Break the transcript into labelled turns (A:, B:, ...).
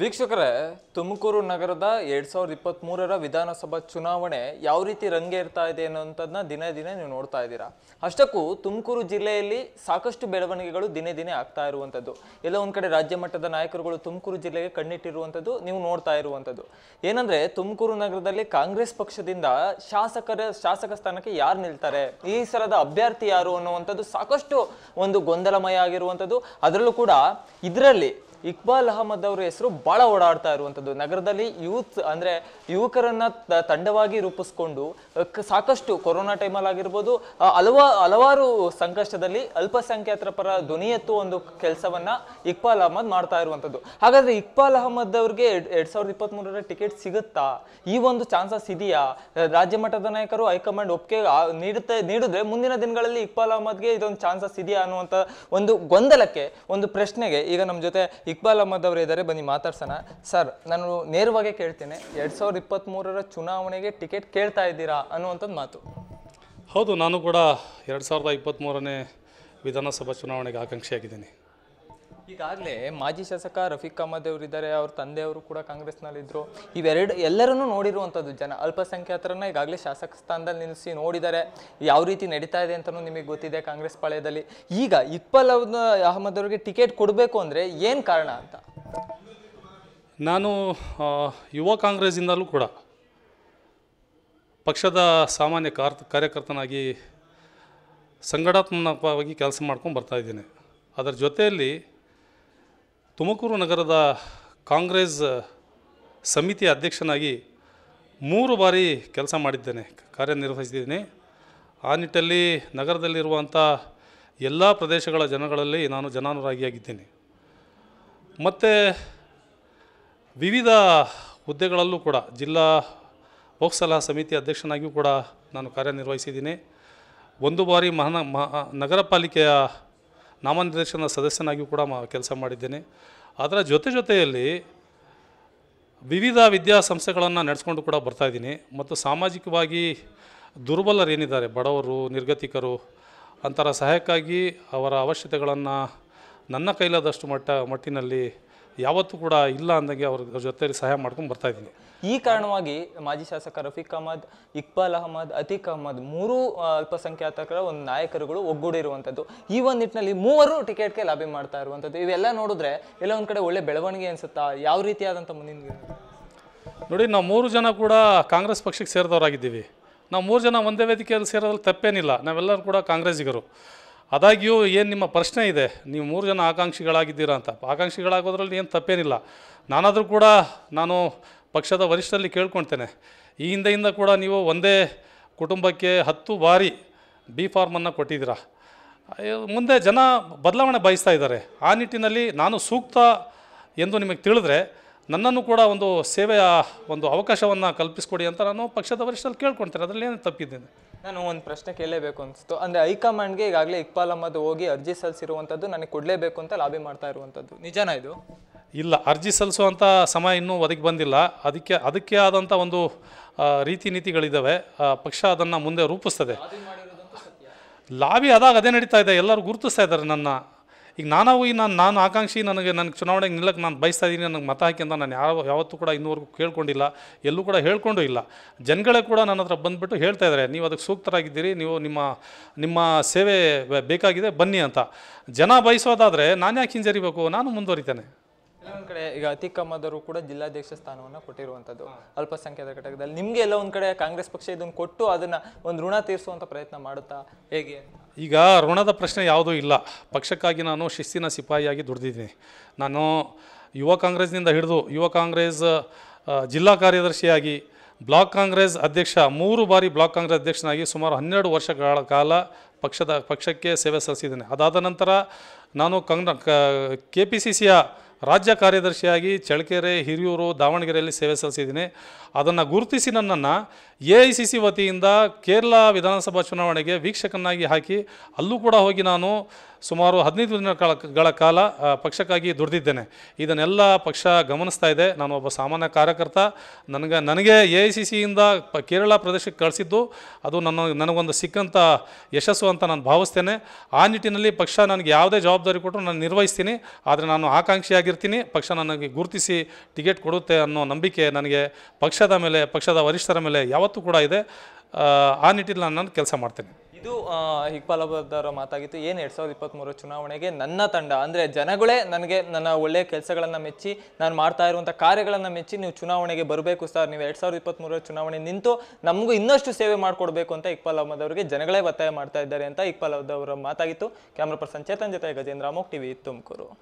A: ವೀಕ್ಷಕರೇ ತುಮಕೂರು ನಗರದ ಎರಡು ಸಾವಿರದ ಇಪ್ಪತ್ತ್ಮೂರರ ವಿಧಾನಸಭಾ ಚುನಾವಣೆ ಯಾವ ರೀತಿ ರಂಗೇರ್ತಾ ಇದೆ ಅನ್ನೋಂಥದ್ದನ್ನ ದಿನೇ ದಿನೇ ನೀವು ನೋಡ್ತಾ ಇದ್ದೀರಾ ಅಷ್ಟಕ್ಕೂ ತುಮಕೂರು ಜಿಲ್ಲೆಯಲ್ಲಿ ಸಾಕಷ್ಟು ಬೆಳವಣಿಗೆಗಳು ದಿನೇ ದಿನೇ ಆಗ್ತಾ ಇರುವಂಥದ್ದು ಎಲ್ಲ ಒಂದು ಕಡೆ ರಾಜ್ಯ ಮಟ್ಟದ ನಾಯಕರುಗಳು ತುಮಕೂರು ಜಿಲ್ಲೆಗೆ ಕಣ್ಣಿಟ್ಟಿರುವಂಥದ್ದು ನೀವು ನೋಡ್ತಾ ಇರುವಂಥದ್ದು ಏನಂದರೆ ತುಮಕೂರು ನಗರದಲ್ಲಿ ಕಾಂಗ್ರೆಸ್ ಪಕ್ಷದಿಂದ ಶಾಸಕರ ಶಾಸಕ ಸ್ಥಾನಕ್ಕೆ ಯಾರು ನಿಲ್ತಾರೆ ಈ ಸಲದ ಅಭ್ಯರ್ಥಿ ಯಾರು ಅನ್ನುವಂಥದ್ದು ಸಾಕಷ್ಟು ಒಂದು ಗೊಂದಲಮಯ ಆಗಿರುವಂಥದ್ದು ಅದರಲ್ಲೂ ಕೂಡ ಇದರಲ್ಲಿ ಇಕ್ಬಾಲ್ ಅಹಮದ್ ಅವರ ಹೆಸರು ಬಹಳ ಓಡಾಡ್ತಾ ಇರುವಂಥದ್ದು ನಗರದಲ್ಲಿ ಯೂತ್ ಅಂದರೆ ಯುವಕರನ್ನ ತಂಡವಾಗಿ ರೂಪಿಸ್ಕೊಂಡು ಸಾಕಷ್ಟು ಕೊರೋನಾ ಟೈಮಲ್ಲಿ ಆಗಿರ್ಬೋದು ಹಲವಾರು ಹಲವಾರು ಸಂಕಷ್ಟದಲ್ಲಿ ಅಲ್ಪಸಂಖ್ಯಾತರ ಪರ ಧ್ವನಿ ಒಂದು ಕೆಲಸವನ್ನ ಇಕ್ಬಾಲ್ ಅಹಮದ್ ಮಾಡ್ತಾ ಇರುವಂಥದ್ದು ಹಾಗಾದ್ರೆ ಇಕ್ಬಾಲ್ ಅಹಮದ್ ಅವ್ರಿಗೆ ಎರಡು ಸಾವಿರದ ಇಪ್ಪತ್ತ್ ಟಿಕೆಟ್ ಸಿಗುತ್ತಾ ಈ ಒಂದು ಚಾನ್ಸಸ್ ಇದೆಯಾ ರಾಜ್ಯ ಮಟ್ಟದ ನಾಯಕರು ಹೈಕಮಾಂಡ್ ಒಪ್ಪಿಗೆ ನೀಡುತ್ತೆ ನೀಡಿದ್ರೆ ಮುಂದಿನ ದಿನಗಳಲ್ಲಿ ಇಕ್ಬಾಲ್ ಅಹಮದ್ಗೆ ಇದೊಂದು ಚಾನ್ಸಸ್ ಇದೆಯಾ ಅನ್ನುವಂಥ ಒಂದು ಗೊಂದಲಕ್ಕೆ ಒಂದು ಪ್ರಶ್ನೆಗೆ ಈಗ ನಮ್ಮ ಜೊತೆ ಇಕ್ಬಾಲ್ ಅಹಮದ್ ಅವರು ಇದ್ದಾರೆ ಬನ್ನಿ ಮಾತಾಡ್ಸೋಣ ಸರ್ ನಾನು ನೇರವಾಗಿ ಕೇಳ್ತೇನೆ ಎರಡು ಸಾವಿರದ ಇಪ್ಪತ್ತ್ಮೂರರ ಚುನಾವಣೆಗೆ ಟಿಕೆಟ್ ಕೇಳ್ತಾ ಇದ್ದೀರಾ ಅನ್ನುವಂಥದ್ದು ಮಾತು
B: ಹೌದು ನಾನು ಕೂಡ ಎರಡು ಸಾವಿರದ ಇಪ್ಪತ್ತ್ಮೂರನೇ ವಿಧಾನಸಭಾ ಚುನಾವಣೆಗೆ ಆಕಾಂಕ್ಷಿಯಾಗಿದ್ದೀನಿ
A: ಈಗಾಗಲೇ ಮಾಜಿ ಶಾಸಕ ರಫೀಕ್ ಅಹಮದ್ ಇದ್ದಾರೆ ಅವ್ರ ತಂದೆಯವರು ಕೂಡ ಕಾಂಗ್ರೆಸ್ನಲ್ಲಿದ್ದರು ಇವೆರಡು ಎಲ್ಲರನ್ನೂ ನೋಡಿರುವಂಥದ್ದು ಜನ ಅಲ್ಪಸಂಖ್ಯಾತರನ್ನ ಈಗಾಗಲೇ ಶಾಸಕ ಸ್ಥಾನದಲ್ಲಿ ನಿಲ್ಲಿಸಿ ನೋಡಿದ್ದಾರೆ ಯಾವ ರೀತಿ ನಡೀತಾ ಇದೆ ಅಂತಲೂ ನಿಮಗೆ ಗೊತ್ತಿದೆ ಕಾಂಗ್ರೆಸ್ ಪಾಳ್ಯದಲ್ಲಿ ಈಗ ಇಕ್ಬಲ್ ಅಹಮದ್ ಅವರಿಗೆ ಟಿಕೆಟ್ ಕೊಡಬೇಕು ಅಂದರೆ ಏನು ಕಾರಣ ಅಂತ
B: ನಾನು ಯುವ ಕಾಂಗ್ರೆಸ್ಸಿಂದಲೂ ಕೂಡ ಪಕ್ಷದ ಸಾಮಾನ್ಯ ಕಾರ್ಯಕರ್ತನಾಗಿ ಸಂಘಟನಾತ್ಮಕವಾಗಿ ಕೆಲಸ ಮಾಡ್ಕೊಂಡು ಬರ್ತಾಯಿದ್ದೀನಿ ಅದರ ಜೊತೆಯಲ್ಲಿ ತುಮಕೂರು ನಗರದ ಕಾಂಗ್ರೆಸ್ ಸಮಿತಿ ಅಧ್ಯಕ್ಷನಾಗಿ ಮೂರು ಬಾರಿ ಕೆಲಸ ಮಾಡಿದ್ದೇನೆ ಕಾರ್ಯನಿರ್ವಹಿಸಿದ್ದೀನಿ ಆ ನಿಟ್ಟಲ್ಲಿ ನಗರದಲ್ಲಿರುವಂಥ ಎಲ್ಲ ಪ್ರದೇಶಗಳ ಜನಗಳಲ್ಲಿ ನಾನು ಜನಾನುರಾಗಿಯಾಗಿದ್ದೇನೆ ಮತ್ತು ವಿವಿಧ ಹುದ್ದೆಗಳಲ್ಲೂ ಕೂಡ ಜಿಲ್ಲಾ ಬೋಕ್ ಸಲಹಾ ಸಮಿತಿ ಅಧ್ಯಕ್ಷನಾಗಿಯೂ ಕೂಡ ನಾನು ಕಾರ್ಯನಿರ್ವಹಿಸಿದ್ದೀನಿ ಒಂದು ಬಾರಿ ಮಹಾನ ಮಹಾ ನಗರ ಪಾಲಿಕೆಯ ನಾಮನಿರ್ದೇಶನ ಸದಸ್ಯನಾಗಿಯೂ ಕೂಡ ಕೆಲಸ ಮಾಡಿದ್ದೇನೆ ಅದರ ಜೊತೆ ಜೊತೆಯಲ್ಲಿ ವಿವಿಧ ವಿದ್ಯಾಸಂಸ್ಥೆಗಳನ್ನು ನಡೆಸ್ಕೊಂಡು ಕೂಡ ಬರ್ತಾಯಿದ್ದೀನಿ ಮತ್ತು ಸಾಮಾಜಿಕವಾಗಿ ದುರ್ಬಲರೇನಿದ್ದಾರೆ ಬಡವರು ನಿರ್ಗತಿಕರು ಅಂತರ ಸಹಾಯಕ್ಕಾಗಿ ಅವರ ಅವಶ್ಯತೆಗಳನ್ನು ನನ್ನ ಕೈಲಾದಷ್ಟು ಮಟ್ಟ ಮಟ್ಟಿನಲ್ಲಿ ಯಾವತ್ತೂ ಕೂಡ ಇಲ್ಲ ಅಂದಂಗೆ ಅವ್ರ ಜೊತೆಯಲ್ಲಿ ಸಹಾಯ ಮಾಡ್ಕೊಂಡು ಬರ್ತಾ ಇದ್ದೀನಿ ಈ ಕಾರಣವಾಗಿ ಮಾಜಿ ಶಾಸಕ ರಫೀಕ್ ಅಹಮದ್
A: ಇಕ್ಬಾಲ್ ಅಹಮದ್ ಅತೀಕ್ ಅಹಮದ್ ಮೂರು ಅಲ್ಪಸಂಖ್ಯಾತರ ಒಂದು ನಾಯಕರುಗಳು ಒಗ್ಗೂಡಿರುವಂಥದ್ದು ಈ ಒಂದು ನಿಟ್ಟಿನಲ್ಲಿ ಮೂವರು ಟಿಕೆಟ್ಗೆ ಲಾಬಿ ಮಾಡ್ತಾ ಇರುವಂಥದ್ದು ಇವೆಲ್ಲ ನೋಡಿದ್ರೆ ಎಲ್ಲ ಒಂದು ಕಡೆ ಒಳ್ಳೆ ಬೆಳವಣಿಗೆ ಅನಿಸುತ್ತಾ ಯಾವ ರೀತಿಯಾದಂಥ ಮುಂದಿನ
B: ನೋಡಿ ನಾವು ಮೂರು ಜನ ಕೂಡ ಕಾಂಗ್ರೆಸ್ ಪಕ್ಷಕ್ಕೆ ಸೇರಿದವರಾಗಿದ್ದೀವಿ ನಾವು ಮೂರು ಜನ ಒಂದೇ ವೇದಿಕೆಯಲ್ಲಿ ಸೇರೋದ್ರಲ್ಲಿ ತಪ್ಪೇನಿಲ್ಲ ನಾವೆಲ್ಲರೂ ಕೂಡ ಕಾಂಗ್ರೆಸ್ಸಿಗರು ಆದಾಗ್ಯೂ ಏನು ನಿಮ್ಮ ಪ್ರಶ್ನೆ ಇದೆ ನೀವು ಮೂರು ಜನ ಆಕಾಂಕ್ಷಿಗಳಾಗಿದ್ದೀರಾ ಅಂತ ಆಕಾಂಕ್ಷಿಗಳಾಗೋದ್ರಲ್ಲಿ ಏನು ತಪ್ಪೇನಿಲ್ಲ ನಾನಾದರೂ ಕೂಡ ನಾನು ಪಕ್ಷದ ವರಿಷ್ಠರಲ್ಲಿ ಕೇಳ್ಕೊಳ್ತೇನೆ ಈ ಹಿಂದೆಯಿಂದ ಕೂಡ ನೀವು ಒಂದೇ ಕುಟುಂಬಕ್ಕೆ ಹತ್ತು ಬಾರಿ ಬಿ ಫಾರ್ಮನ್ನು ಕೊಟ್ಟಿದ್ದೀರಾ ಮುಂದೆ ಜನ ಬದಲಾವಣೆ ಬಯಸ್ತಾ ಇದ್ದಾರೆ ಆ ನಿಟ್ಟಿನಲ್ಲಿ ನಾನು ಸೂಕ್ತ ಎಂದು ನಿಮಗೆ ತಿಳಿದ್ರೆ ನನ್ನನ್ನು ಕೂಡ ಒಂದು ಸೇವೆಯ ಒಂದು ಅವಕಾಶವನ್ನು ಕಲ್ಪಿಸ್ಕೊಡಿ ಅಂತ ನಾನು ಪಕ್ಷದ ವರಿಷ್ಠರಲ್ಲಿ ಕೇಳ್ಕೊಳ್ತೇನೆ ಅದರಲ್ಲಿ ಏನು ತಪ್ಪಿದ್ದೇನೆ
A: ನಾನು ಒಂದು ಪ್ರಶ್ನೆ ಕೇಳಲೇಬೇಕು ಅನಿಸ್ತು ಅಂದರೆ ಹೈಕಮಾಂಡ್ಗೆ ಈಗಾಗಲೇ ಇಕ್ಬಾಲ್ ಅಹಮದ್ ಹೋಗಿ ಅರ್ಜಿ ಸಲ್ಲಿಸಿರುವಂಥದ್ದು ನನಗೆ ಕೊಡಲೇಬೇಕು ಅಂತ ಲಾಬಿ ಮಾಡ್ತಾ ಇರುವಂಥದ್ದು ನಿಜನಾ ಇದು
B: ಇಲ್ಲ ಅರ್ಜಿ ಸಲ್ಲಿಸುವಂಥ ಸಮಯ ಇನ್ನೂ ಒದಗಿ ಬಂದಿಲ್ಲ ಅದಕ್ಕೆ ಅದಕ್ಕೆ ಆದಂಥ ಒಂದು ರೀತಿ ನೀತಿಗಳಿದ್ದಾವೆ ಪಕ್ಷ ಅದನ್ನು ಮುಂದೆ ರೂಪಿಸ್ತದೆ ಲಾಬಿ ಅದಾಗ ಅದೇ ನಡೀತಾ ಇದೆ ಎಲ್ಲರೂ ಗುರುತಿಸ್ತಾ ಇದ್ದಾರೆ ನನ್ನ ಈಗ ನಾನು ಹೋಗಿ ನಾನು ನಾನು ಆಕಾಂಕ್ಷಿ ನನಗೆ ನನಗೆ ಚುನಾವಣೆಗೆ ನಿಲ್ಲಕ್ಕೆ ನಾನು ಬಯಸ್ತಾ ಇದ್ದೀನಿ ನನಗೆ ಮತ ಹಾಕಿ ಅಂತ ನಾನು ಯಾವ ಯಾವತ್ತೂ ಕೂಡ ಇನ್ನೂವರೆಗೂ ಕೇಳ್ಕೊಂಡಿಲ್ಲ ಎಲ್ಲೂ ಕೂಡ ಹೇಳ್ಕೊಂಡು ಇಲ್ಲ ಜನಗಳೇ ಕೂಡ ನನ್ನ ಹತ್ರ ಬಂದುಬಿಟ್ಟು ಹೇಳ್ತಾ ಇದ್ದಾರೆ ನೀವು ಅದಕ್ಕೆ ಸೂಕ್ತರಾಗಿದ್ದೀರಿ ನೀವು ನಿಮ್ಮ ನಿಮ್ಮ ಸೇವೆ ಬೇಕಾಗಿದೆ ಬನ್ನಿ ಅಂತ ಜನ ಬಯಸೋದಾದರೆ ನಾನು ಯಾಕೆ ಹಿಂಜರಿಬೇಕು ನಾನು ಮುಂದುವರಿತೇನೆ
A: ಒಂದು ಕಡೆ ಈಗ ಅತಿ ಕಮ್ಮದವರು ಕೂಡ ಜಿಲ್ಲಾಧ್ಯಕ್ಷ ಸ್ಥಾನವನ್ನು ಕೊಟ್ಟಿರುವಂಥದ್ದು ಅಲ್ಪಸಂಖ್ಯಾತ ಘಟಕದಲ್ಲಿ ನಿಮಗೆ ಎಲ್ಲ ಒಂದು ಕಡೆ ಕಾಂಗ್ರೆಸ್ ಪಕ್ಷ ಇದನ್ನು ಕೊಟ್ಟು ಅದನ್ನು ಒಂದು ಋಣ ತೀರಿಸುವಂಥ ಪ್ರಯತ್ನ ಮಾಡುತ್ತಾ ಹೇಗೆ
B: ಈಗ ಋಣದ ಪ್ರಶ್ನೆ ಯಾವುದೂ ಇಲ್ಲ ಪಕ್ಷಕ್ಕಾಗಿ ನಾನು ಶಿಸ್ತಿನ ಸಿಪಾಯಿಯಾಗಿ ದುಡಿದಿದ್ದೀನಿ ನಾನು ಯುವ ಕಾಂಗ್ರೆಸ್ನಿಂದ ಹಿಡಿದು ಯುವ ಕಾಂಗ್ರೆಸ್ ಜಿಲ್ಲಾ ಕಾರ್ಯದರ್ಶಿಯಾಗಿ ಬ್ಲಾಕ್ ಕಾಂಗ್ರೆಸ್ ಅಧ್ಯಕ್ಷ ಮೂರು ಬಾರಿ ಬ್ಲಾಕ್ ಕಾಂಗ್ರೆಸ್ ಅಧ್ಯಕ್ಷನಾಗಿ ಸುಮಾರು ಹನ್ನೆರಡು ವರ್ಷಗಳ ಕಾಲ ಪಕ್ಷದ ಪಕ್ಷಕ್ಕೆ ಸೇವೆ ಸಲ್ಲಿಸಿದ್ದೇನೆ ಅದಾದ ನಂತರ ನಾನು ಕಂಗ್ನ ಕೆ ಪಿ ಸಿ ಸಿಯ ರಾಜ್ಯ ಕಾರ್ಯದರ್ಶಿಯಾಗಿ ಚಳ್ಳಕೆರೆ ಹಿರಿಯೂರು ದಾವಣಗೆರೆಯಲ್ಲಿ ಸೇವೆ ಸಲ್ಲಿಸಿದ್ದೀನಿ ಅದನ್ನು ಗುರುತಿಸಿ ನನ್ನನ್ನು ಎ ಐ ಸಿ ಸಿ ವತಿಯಿಂದ ಕೇರಳ ವಿಧಾನಸಭಾ ಚುನಾವಣೆಗೆ ವೀಕ್ಷಕನಾಗಿ ಹಾಕಿ ಅಲ್ಲೂ ಕೂಡ ಹೋಗಿ ನಾನು ಸುಮಾರು ಹದಿನೈದು ದಿನಗಳ ಕಾಲ ಪಕ್ಷಕ್ಕಾಗಿ ದುಡಿದಿದ್ದೇನೆ ಇದನ್ನೆಲ್ಲ ಪಕ್ಷ ಗಮನಿಸ್ತಾ ಇದೆ ನಾನು ಒಬ್ಬ ಸಾಮಾನ್ಯ ಕಾರ್ಯಕರ್ತ ನನಗೆ ನನಗೆ ಎ ಐ ಸಿ ಸಿಯಿಂದ ಕೇರಳ ಪ್ರದೇಶಕ್ಕೆ ಕಳಿಸಿದ್ದು ಅದು ನನ್ನ ನನಗೊಂದು ಸಿಕ್ಕಂಥ ಯಶಸ್ಸು ಅಂತ ನಾನು ಭಾವಿಸ್ತೇನೆ ಆ ನಿಟ್ಟಿನಲ್ಲಿ ಪಕ್ಷ ನನಗೆ ಯಾವುದೇ ಜವಾಬ್ದಾರಿ ಕೊಟ್ಟರು ನಾನು ನಿರ್ವಹಿಸ್ತೀನಿ ಆದರೆ ನಾನು ಆಕಾಂಕ್ಷಿಯಾಗಿ ಆಗಿರ್ತೀನಿ ಪಕ್ಷ ನನಗೆ ಗುರುತಿಸಿ ಟಿಕೆಟ್ ಕೊಡುತ್ತೆ ಅನ್ನೋ ನಂಬಿಕೆ ನನಗೆ ಪಕ್ಷದ ಮೇಲೆ ಪಕ್ಷದ ವರಿಷ್ಠರ ಮೇಲೆ ಯಾವತ್ತೂ ಕೂಡ ಇದೆ ಆ ನಿಟ್ಟಿನಲ್ಲಿ ನಾನು ಕೆಲಸ ಮಾಡ್ತೇನೆ
A: ಇದು ಇಕ್ಬಾಲ್ ಅವರ ಮಾತಾಗಿತ್ತು ಏನು ಎರಡು ಸಾವಿರದ ಇಪ್ಪತ್ತ್ಮೂರು ಚುನಾವಣೆಗೆ ನನ್ನ ತಂಡ ಅಂದರೆ ಜನಗಳೇ ನನಗೆ ನನ್ನ ಒಳ್ಳೆಯ ಕೆಲಸಗಳನ್ನು ಮೆಚ್ಚಿ ನಾನು ಮಾಡ್ತಾ ಇರುವಂಥ ಕಾರ್ಯಗಳನ್ನು ಮೆಚ್ಚಿ ನೀವು ಚುನಾವಣೆಗೆ ಬರಬೇಕು ಸರ್ ನೀವು ಎರಡು ಸಾವಿರದ ಮೂರರ ಚುನಾವಣೆ ನಿಂತು ನಮಗೂ ಇನ್ನಷ್ಟು ಸೇವೆ ಮಾಡಿಕೊಡ್ಬೇಕು ಅಂತ ಇಕ್ಬಾಲ್ ಅಹಮದ್ ಅವರಿಗೆ ಜನಗಳೇ ಒತ್ತಾಯ ಮಾಡ್ತಾ ಇದ್ದಾರೆ ಅಂತ ಇಕ್ಬಾಲ್ ಅವರ ಮಾತಾಗಿತ್ತು ಕ್ಯಾಮ್ರಾ ಪರ್ಸನ್ ಚೇತನ್ ಜೊತೆ ಗಜೇಂದ್ರ ಅಮೋಕ್ ಟಿವಿ ತುಮಕೂರು